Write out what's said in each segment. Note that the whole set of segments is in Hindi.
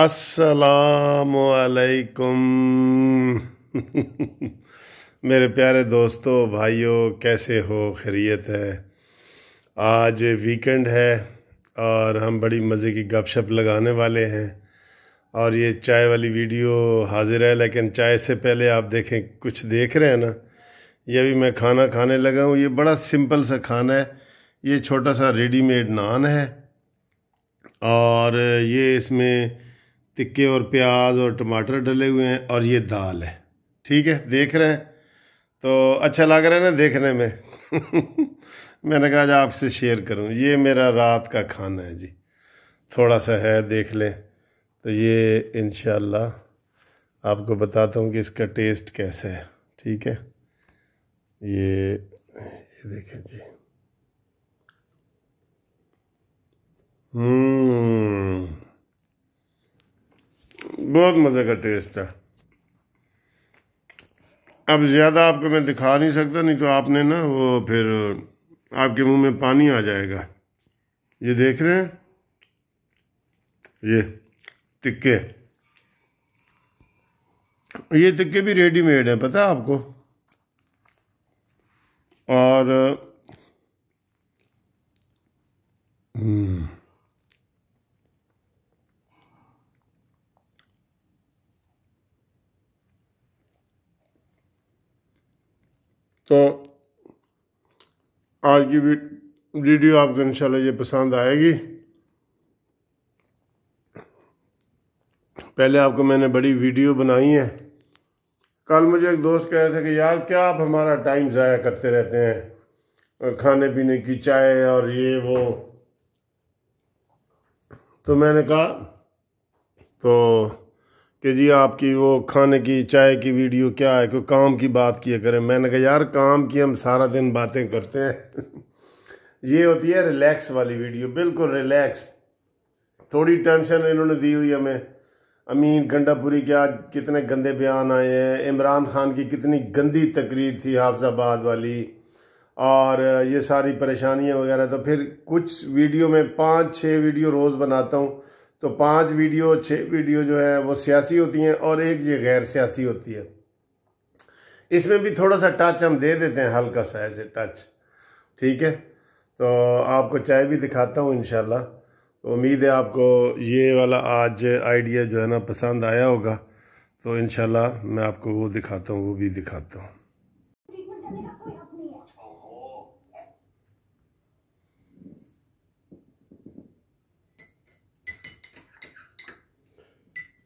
असलकुम मेरे प्यारे दोस्तों भाइयों कैसे हो खैरियत है आज वीकेंड है और हम बड़ी मज़े की गपशप लगाने वाले हैं और ये चाय वाली वीडियो हाजिर है लेकिन चाय से पहले आप देखें कुछ देख रहे हैं ना ये भी मैं खाना खाने लगा हूँ ये बड़ा सिंपल सा खाना है ये छोटा सा रेडीमेड नान है और ये इसमें तिक्के और प्याज और टमाटर डले हुए हैं और ये दाल है ठीक है देख रहे हैं तो अच्छा लग रहा है ना देखने में मैंने कहा आज आपसे शेयर करूं ये मेरा रात का खाना है जी थोड़ा सा है देख लें तो ये इन आपको बताता हूँ कि इसका टेस्ट कैसा है ठीक है ये ये देखें जी बहुत मज़े का टेस्ट है अब ज़्यादा आपको मैं दिखा नहीं सकता नहीं तो आपने ना वो फिर आपके मुंह में पानी आ जाएगा ये देख रहे हैं ये टिक्के ये तिक्के भी रेडीमेड है पता है आपको और हम्म। तो आज की वीडियो आपको इंशाल्लाह ये पसंद आएगी पहले आपको मैंने बड़ी वीडियो बनाई है कल मुझे एक दोस्त कह रहे थे कि यार क्या आप हमारा टाइम ज़ाया करते रहते हैं खाने पीने की चाय और ये वो तो मैंने कहा तो कि जी आपकी वो खाने की चाय की वीडियो क्या है कोई काम की बात किया करें मैंने कहा यार काम की हम सारा दिन बातें करते हैं ये होती है रिलैक्स वाली वीडियो बिल्कुल रिलैक्स थोड़ी टेंशन इन्होंने दी हुई हमें अमीन गंडापुरी के आज कितने गंदे बयान आए हैं इमरान खान की कितनी गंदी तकरीर थी हाफजाबाद वाली और ये सारी परेशानियाँ वगैरह तो फिर कुछ वीडियो में पाँच छः वीडियो रोज़ बनाता हूँ तो पांच वीडियो छः वीडियो जो है वो सियासी होती हैं और एक ये गैर सियासी होती है इसमें भी थोड़ा सा टच हम दे देते हैं हल्का सा ऐसे टच ठीक है तो आपको चाय भी दिखाता हूँ इन तो उम्मीद है आपको ये वाला आज आइडिया जो है ना पसंद आया होगा तो इनशाला मैं आपको वो दिखाता हूँ वो भी दिखाता हूँ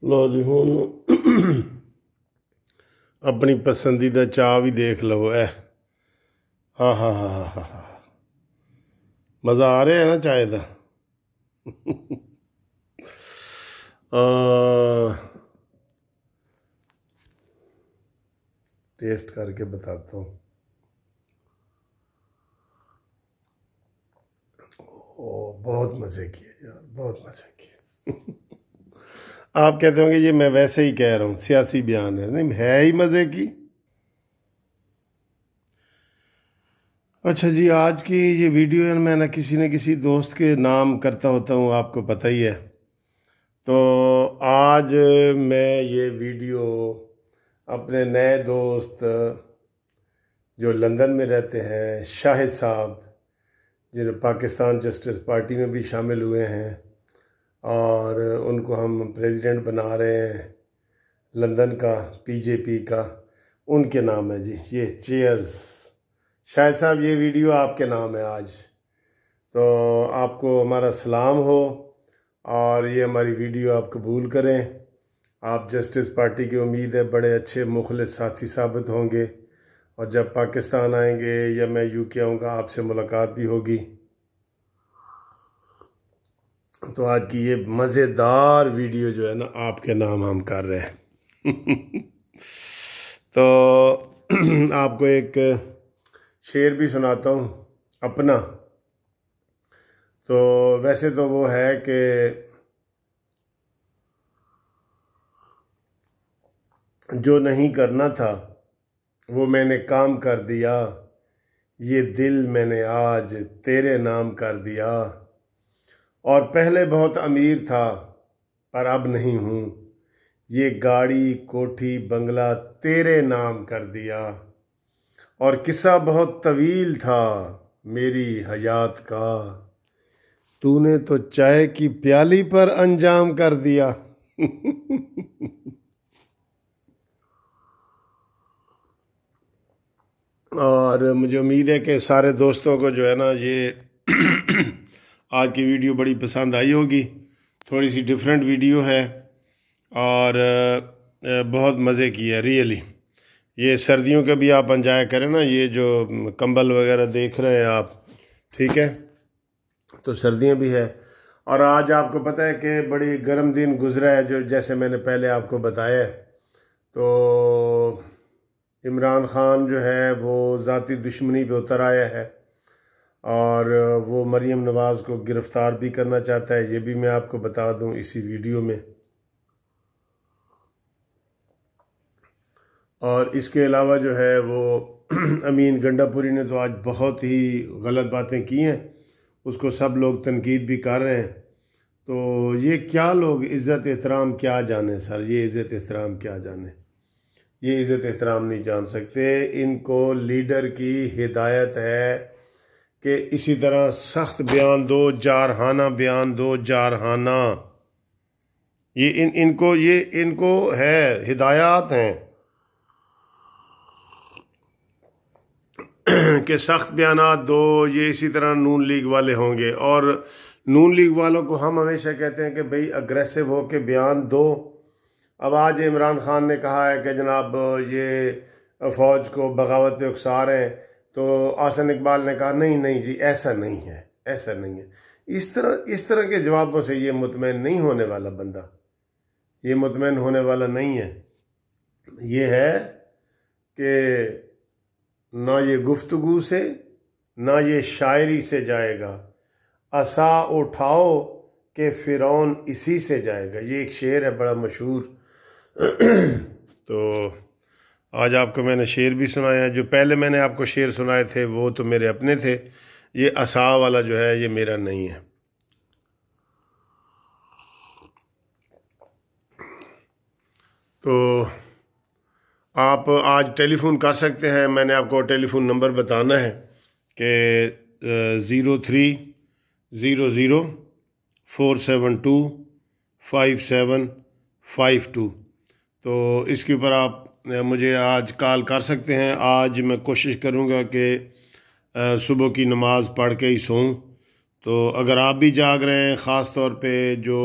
ਲੋ ਜੀ ਹੁਣ ਆਪਣੀ ਪਸੰਦੀਦਾ ਚਾਹ ਵੀ ਦੇਖ ਲਓ ਐ ਆਹਾ ਹਾ ਹਾ ਹਾ ਮਜ਼ਾ ਆ ਰਿਹਾ ਨਾ ਚਾਹ ਦਾ ਟੇਸਟ ਕਰਕੇ ਬਤਾਤਾ ਹੂੰ ਉਹ ਬਹੁਤ ਮਜ਼ੇ ਕੀ ਯਾਰ ਬਹੁਤ ਮਜ਼ੇ ਕੀ आप कहते होंगे ये मैं वैसे ही कह रहा हूँ सियासी बयान है नहीं है ही मज़े की अच्छा जी आज की ये वीडियो है मैं ना किसी न किसी दोस्त के नाम करता होता हूँ आपको पता ही है तो आज मैं ये वीडियो अपने नए दोस्त जो लंदन में रहते हैं शाहिद साहब जिन्हें पाकिस्तान जस्टिस पार्टी में भी शामिल हुए हैं और उनको हम प्रेसिडेंट बना रहे हैं लंदन का पीजेपी का उनके नाम है जी ये चेयर्स शाह साहब ये वीडियो आपके नाम है आज तो आपको हमारा सलाम हो और ये हमारी वीडियो आप कबूल करें आप जस्टिस पार्टी की उम्मीद है बड़े अच्छे मुखल साथी साबित होंगे और जब पाकिस्तान आएंगे या मैं यूके आऊँगा आपसे मुलाकात भी होगी तो आज की ये मज़ेदार वीडियो जो है ना आपके नाम हम कर रहे हैं तो आपको एक शेर भी सुनाता हूँ अपना तो वैसे तो वो है कि जो नहीं करना था वो मैंने काम कर दिया ये दिल मैंने आज तेरे नाम कर दिया और पहले बहुत अमीर था पर अब नहीं हूँ ये गाड़ी कोठी बंगला तेरे नाम कर दिया और किस्सा बहुत तवील था मेरी हयात का तूने तो चाय की प्याली पर अंजाम कर दिया और मुझे उम्मीद है कि सारे दोस्तों को जो है ना ये आज की वीडियो बड़ी पसंद आई होगी थोड़ी सी डिफरेंट वीडियो है और बहुत मज़े की है रियली ये सर्दियों का भी आप इंजॉय करें ना ये जो कंबल वगैरह देख रहे हैं आप ठीक है तो सर्दियाँ भी है और आज आपको पता है कि बड़ी गर्म दिन गुजरा है जो जैसे मैंने पहले आपको बताया तो इमरान ख़ान जो है वो ज़ाती दुश्मनी पे उतर आया है और वो मरीम नवाज़ को गिरफ़्तार भी करना चाहता है ये भी मैं आपको बता दूं इसी वीडियो में और इसके अलावा जो है वो अमीन गंडापुरी ने तो आज बहुत ही गलत बातें की हैं उसको सब लोग तनकीद भी कर रहे हैं तो ये क्या लोग इज़्ज़त एहतराम क्या जाने सर ये इज़्ज़त एहतराम क्या जाने ये इज़्ज़त एहतराम नहीं जान सकते इनको लीडर की हिदायत है कि इसी तरह सख्त बयान दो जारहाना बयान दो जारहाना ये इन इनको ये इनको है हिदायत हैं कि सख्त बयान दो ये इसी तरह नून लीग वाले होंगे और नून लीग वालों को हम हमेशा कहते हैं कि भाई अग्रेसिव हो के बयान दो अब आज इमरान खान ने कहा है कि जनाब ये फ़ौज को बगावत पे उकसा रहे हैं तो आसन इकबाल ने कहा नहीं नहीं जी ऐसा नहीं है ऐसा नहीं है इस तरह इस तरह के जवाबों से ये मुतमिन नहीं होने वाला बंदा ये मुतमिन होने वाला नहीं है ये है कि ना ये गुफ्तगु से ना ये शायरी से जाएगा असा उठाओ के फ़िरौन इसी से जाएगा ये एक शेर है बड़ा मशहूर तो आज आपको मैंने शेर भी सुनाया है जो पहले मैंने आपको शेर सुनाए थे वो तो मेरे अपने थे ये असा वाला जो है ये मेरा नहीं है तो आप आज टेलीफोन कर सकते हैं मैंने आपको टेलीफोन नंबर बताना है कि zero three zero zero four seven two five seven five two तो इसके ऊपर आप मुझे आज कॉल कर सकते हैं आज मैं कोशिश करूँगा कि सुबह की नमाज़ पढ़ के ही सोऊं तो अगर आप भी जाग रहे हैं ख़ास तौर पे जो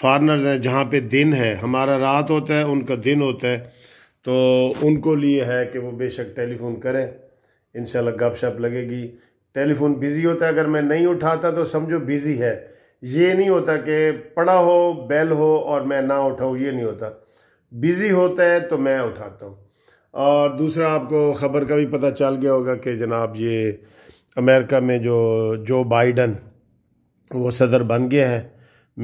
फारनर्स हैं जहाँ पे दिन है हमारा रात होता है उनका दिन होता है तो उनको लिए है कि वो बेशक टेलीफ़ोन करें इंशाल्लाह गपशप लगेगी टेलीफ़ोन बिज़ी होता है अगर मैं नहीं उठाता तो समझो बिज़ी है ये नहीं होता कि पड़ा हो बेल हो और मैं ना उठाऊँ ये नहीं होता बिज़ी होता है तो मैं उठाता हूँ और दूसरा आपको ख़बर का भी पता चल गया होगा कि जनाब ये अमेरिका में जो जो बाइडन वो सदर बन गया है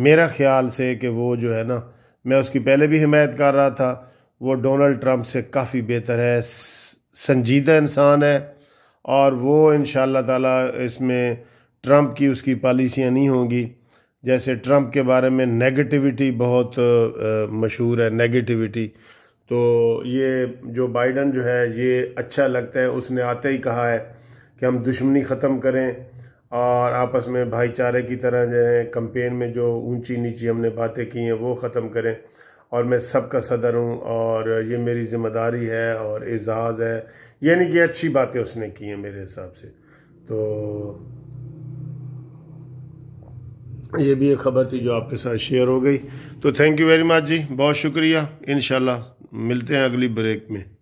मेरा ख्याल से कि वो जो है ना मैं उसकी पहले भी हिमायत कर रहा था वो डोनल्ड ट्रंप से काफ़ी बेहतर है संजीदा इंसान है और वो इन शाह तमें ट्रंप की उसकी पॉलिसियाँ नहीं होंगी जैसे ट्रंप के बारे में नेगेटिविटी बहुत मशहूर है नेगेटिविटी तो ये जो बाइडन जो है ये अच्छा लगता है उसने आते ही कहा है कि हम दुश्मनी ख़त्म करें और आपस में भाईचारे की तरह जो है कंपेन में जो ऊंची नीची हमने बातें की हैं वो ख़त्म करें और मैं सबका सदर हूँ और ये मेरी ज़िम्मेदारी है और एजाज़ है यानी कि अच्छी बातें उसने की हैं मेरे हिसाब से तो ये भी एक ख़बर थी जो आपके साथ शेयर हो गई तो थैंक यू वेरी मच जी बहुत शुक्रिया इन मिलते हैं अगली ब्रेक में